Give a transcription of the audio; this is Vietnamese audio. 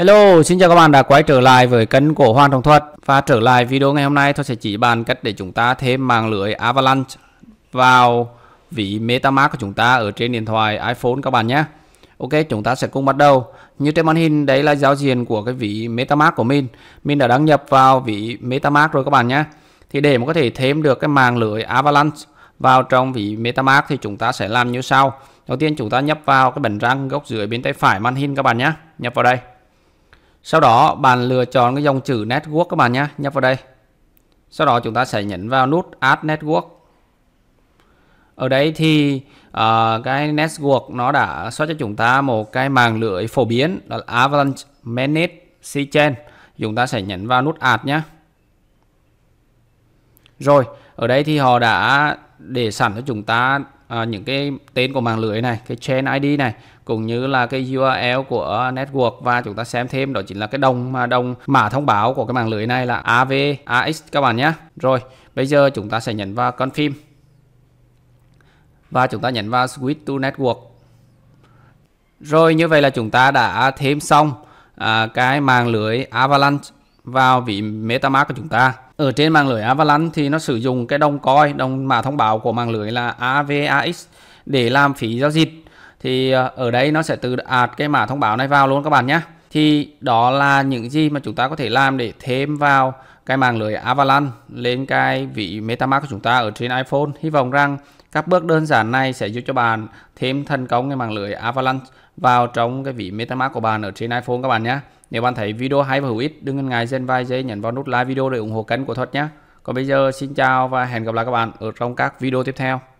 Hello, xin chào các bạn đã quay trở lại với kênh của Hoàng Trọng Thuật Và trở lại video ngày hôm nay tôi sẽ chỉ bàn cách để chúng ta thêm mạng lưới Avalanche vào ví MetaMask của chúng ta ở trên điện thoại iPhone các bạn nhé Ok, chúng ta sẽ cùng bắt đầu Như trên màn hình, đấy là giao diện của cái ví MetaMask của mình Mình đã đăng nhập vào ví MetaMask rồi các bạn nhé Thì để mà có thể thêm được cái mạng lưới Avalanche vào trong ví MetaMask thì chúng ta sẽ làm như sau Đầu tiên chúng ta nhấp vào cái bẩn răng góc dưới bên tay phải màn hình các bạn nhé nhập vào đây sau đó bạn lựa chọn cái dòng chữ network các bạn nhé nhấp vào đây sau đó chúng ta sẽ nhấn vào nút add network ở đây thì uh, cái network nó đã xuất cho chúng ta một cái mạng lưới phổ biến đó là avalanche managed c-chain chúng ta sẽ nhấn vào nút add nhé rồi ở đây thì họ đã để sẵn cho chúng ta à, những cái tên của mạng lưới này cái chain ID này cũng như là cái URL của network và chúng ta xem thêm đó chính là cái đồng mà đồng mã thông báo của cái mạng lưới này là AVAX các bạn nhé rồi bây giờ chúng ta sẽ nhấn vào confirm và chúng ta nhấn vào switch to network rồi như vậy là chúng ta đã thêm xong à, cái mạng lưới Avalanche vào ví MetaMask của chúng ta. Ở trên mạng lưới Avalanche thì nó sử dụng cái đồng coi, đồng mã thông báo của mạng lưới là AVAX để làm phí giao dịch. Thì ờ, ở đây nó sẽ tự ạt cái mã thông báo này vào luôn các bạn nhé thì đó là những gì mà chúng ta có thể làm để thêm vào cái mạng lưới Avalanche lên cái vị MetaMask của chúng ta ở trên iPhone. Hy vọng rằng các bước đơn giản này sẽ giúp cho bạn thêm thành công cái mạng lưới Avalanche vào trong cái ví MetaMask của bạn ở trên iPhone các bạn nhé. Nếu bạn thấy video hay và hữu ích, đừng ngần ngại dành vài giây nhấn vào nút like video để ủng hộ kênh của Thuật nhé. Còn bây giờ xin chào và hẹn gặp lại các bạn ở trong các video tiếp theo.